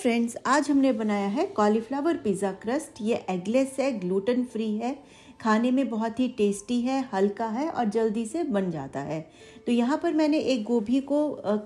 friends आज हमने बनाया है कॉलीफ्लावर पिज़्ज़ा क्रस्ट ये एगलेस है ग्लूटन फ्री है खाने में बहुत ही टेस्टी है हल्का है और जल्दी से बन जाता है तो यहाँ पर मैंने एक गोभी को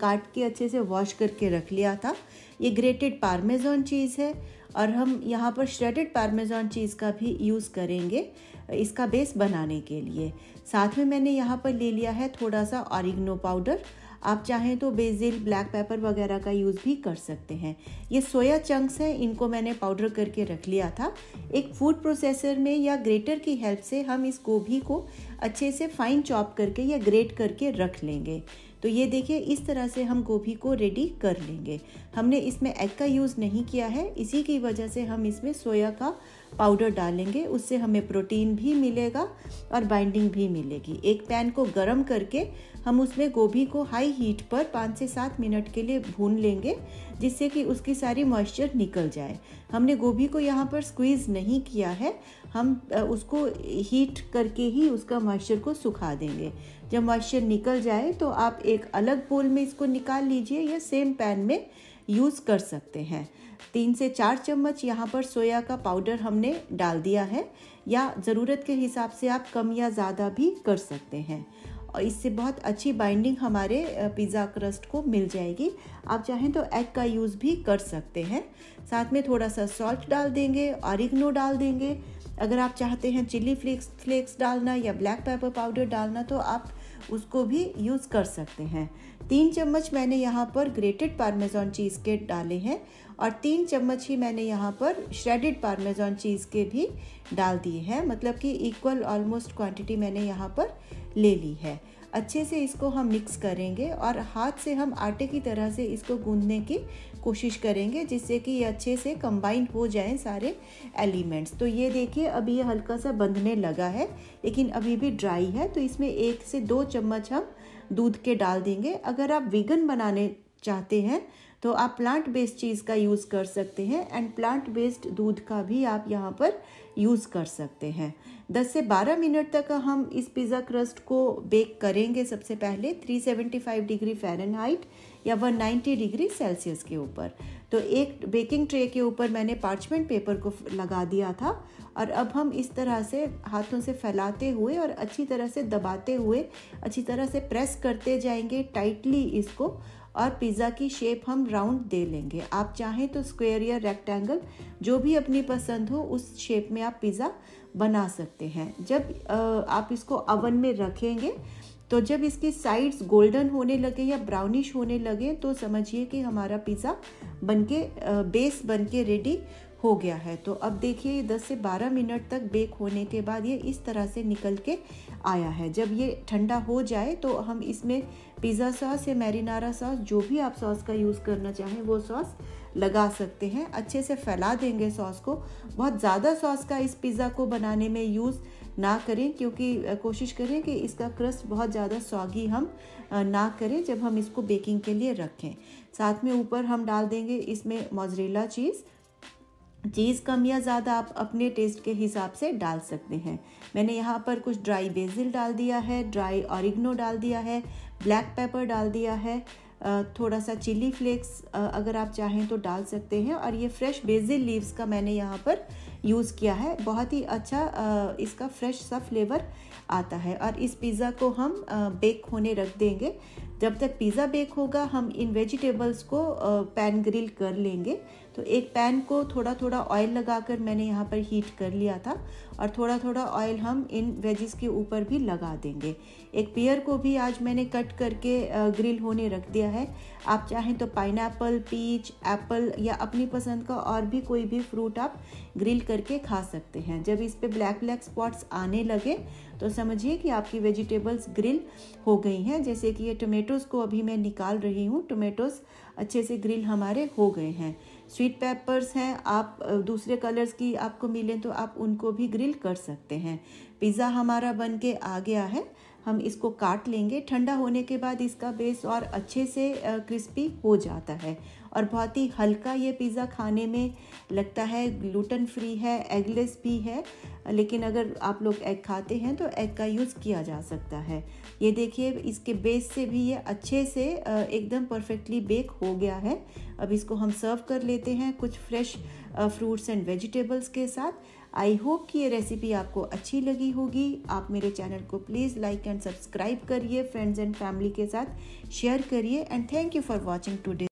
काट के अच्छे से वॉश करके रख लिया था ये ग्रेटेड पारमेजॉन चीज़ है और हम यहाँ पर श्रेडेड पारमेजॉन चीज़ का भी यूज़ करेंगे इसका बेस बनाने के लिए साथ में मैंने यहाँ पर ले लिया है थोड़ा सा ऑरिग्नो पाउडर आप चाहें तो बेजिल ब्लैक पेपर वगैरह का यूज़ भी कर सकते हैं ये सोया चंक्स हैं इनको मैंने पाउडर करके रख लिया था एक फूड प्रोसेसर में या ग्रेटर की हेल्प से हम इस गोभी को अच्छे से फाइन चॉप करके या ग्रेट करके रख लेंगे तो ये देखिए इस तरह से हम गोभी को रेडी कर लेंगे हमने इसमें एग का यूज़ नहीं किया है इसी की वजह से हम इसमें सोया का पाउडर डालेंगे उससे हमें प्रोटीन भी मिलेगा और बाइंडिंग भी मिलेगी एक पैन को गर्म करके हम उसमें गोभी को हाई हीट पर पाँच से सात मिनट के लिए भून लेंगे जिससे कि उसकी सारी मॉइस्चर निकल जाए हमने गोभी को यहाँ पर स्क्वीज़ नहीं किया है हम उसको हीट करके ही उसका मॉइस्चर को सुखा देंगे जब मॉइस्चर निकल जाए तो आप एक अलग बोल में इसको निकाल लीजिए या सेम पैन में यूज़ कर सकते हैं तीन से चार चम्मच यहाँ पर सोया का पाउडर हमने डाल दिया है या ज़रूरत के हिसाब से आप कम या ज़्यादा भी कर सकते हैं और इससे बहुत अच्छी बाइंडिंग हमारे पिज़्ज़ा क्रस्ट को मिल जाएगी आप चाहें तो एग का यूज़ भी कर सकते हैं साथ में थोड़ा सा सॉल्ट डाल देंगे ऑरिगनो डाल देंगे अगर आप चाहते हैं चिली फ्लेक्स फ्लेक्स डालना या ब्लैक पेपर पाउडर डालना तो आप उसको भी यूज़ कर सकते हैं तीन चम्मच मैंने यहाँ पर ग्रेटेड पार्मेजॉन चीज़ के डाले हैं और तीन चम्मच ही मैंने यहाँ पर श्रेडेड पार्मेजॉन चीज़ के भी डाल दिए हैं मतलब कि इक्वल ऑलमोस्ट क्वांटिटी मैंने यहाँ पर ले ली है अच्छे से इसको हम मिक्स करेंगे और हाथ से हम आटे की तरह से इसको गूंदने की कोशिश करेंगे जिससे कि ये अच्छे से कंबाइन हो जाएं सारे एलिमेंट्स तो ये देखिए अभी ये हल्का सा बंधने लगा है लेकिन अभी भी ड्राई है तो इसमें एक से दो चम्मच हम दूध के डाल देंगे अगर आप वीगन बनाने चाहते हैं तो आप प्लांट बेस्ड चीज़ का यूज़ कर सकते हैं एंड प्लांट बेस्ड दूध का भी आप यहाँ पर यूज़ कर सकते हैं 10 से 12 मिनट तक हम इस पिज़्ज़ा क्रस्ट को बेक करेंगे सबसे पहले 375 डिग्री फ़ारेनहाइट या 190 डिग्री सेल्सियस के ऊपर तो एक बेकिंग ट्रे के ऊपर मैंने पार्चमेंट पेपर को लगा दिया था और अब हम इस तरह से हाथों से फैलाते हुए और अच्छी तरह से दबाते हुए अच्छी तरह से प्रेस करते जाएंगे टाइटली इसको और पिज़्ज़ा की शेप हम राउंड दे लेंगे आप चाहें तो स्क्वेयर या रेक्टेंगल जो भी अपनी पसंद हो उस शेप में आप पिज़्ज़ा बना सकते हैं जब आप इसको अवन में रखेंगे तो जब इसकी साइड्स गोल्डन होने लगे या ब्राउनिश होने लगे तो समझिए कि हमारा पिज़्ज़ा बनके बेस बनके रेडी हो गया है तो अब देखिए ये 10 से 12 मिनट तक बेक होने के बाद ये इस तरह से निकल के आया है जब ये ठंडा हो जाए तो हम इसमें पिज़्ज़ा सॉस या मैरिनारा सॉस जो भी आप सॉस का यूज़ करना चाहें वो सॉस लगा सकते हैं अच्छे से फैला देंगे सॉस को बहुत ज़्यादा सॉस का इस पिज़्ज़ा को बनाने में यूज़ ना करें क्योंकि कोशिश करें कि इसका क्रस्ट बहुत ज़्यादा सॉगी हम ना करें जब हम इसको बेकिंग के लिए रखें साथ में ऊपर हम डाल देंगे इसमें मोजरेला चीज़ चीज़ कम या ज़्यादा आप अपने टेस्ट के हिसाब से डाल सकते हैं मैंने यहाँ पर कुछ ड्राई बेजिल डाल दिया है ड्राई औरिग्नो डाल दिया है ब्लैक पेपर डाल दिया है थोड़ा सा चिली फ्लेक्स अगर आप चाहें तो डाल सकते हैं और ये फ्रेश बेजिल लीव्स का मैंने यहाँ पर यूज़ किया है बहुत ही अच्छा इसका फ्रेश सा फ्लेवर आता है और इस पिज़्ज़ा को हम बेक होने रख देंगे जब तक पिज़्ज़ा बेक होगा हम इन वेजिटेबल्स को पैन ग्रिल कर लेंगे तो एक पैन को थोड़ा थोड़ा ऑयल लगाकर मैंने यहाँ पर हीट कर लिया था और थोड़ा थोड़ा ऑयल हम इन वेजिस के ऊपर भी लगा देंगे एक पेयर को भी आज मैंने कट करके ग्रिल होने रख दिया है आप चाहें तो पाइन पीच एप्पल या अपनी पसंद का और भी कोई भी फ्रूट आप ग्रिल करके खा सकते हैं जब इस पर ब्लैक ब्लैक स्पॉट्स आने लगे तो समझिए कि आपकी वेजिटेबल्स ग्रिल हो गई हैं जैसे कि ये टोमेटोज़ को अभी मैं निकाल रही हूँ टोमेटोज़ अच्छे से ग्रिल हमारे हो गए हैं स्वीट पेपर्स हैं आप दूसरे कलर्स की आपको मिलें तो आप उनको भी ग्रिल कर सकते हैं पिज़्ज़ा हमारा बन के आ गया है हम इसको काट लेंगे ठंडा होने के बाद इसका बेस और अच्छे से क्रिस्पी हो जाता है और बहुत ही हल्का ये पिज़्ज़ा खाने में लगता है ग्लूटन फ्री है एगलेस भी है लेकिन अगर आप लोग एग खाते हैं तो एग का यूज़ किया जा सकता है ये देखिए इसके बेस से भी ये अच्छे से एकदम परफेक्टली बेक हो गया है अब इसको हम सर्व कर लेते हैं कुछ फ्रेश फ्रूट्स एंड वेजिटेबल्स के साथ आई होप कि ये रेसिपी आपको अच्छी लगी होगी आप मेरे चैनल को प्लीज़ लाइक एंड सब्सक्राइब करिए फ्रेंड्स एंड फैमिली के साथ शेयर करिए and thank you for watching today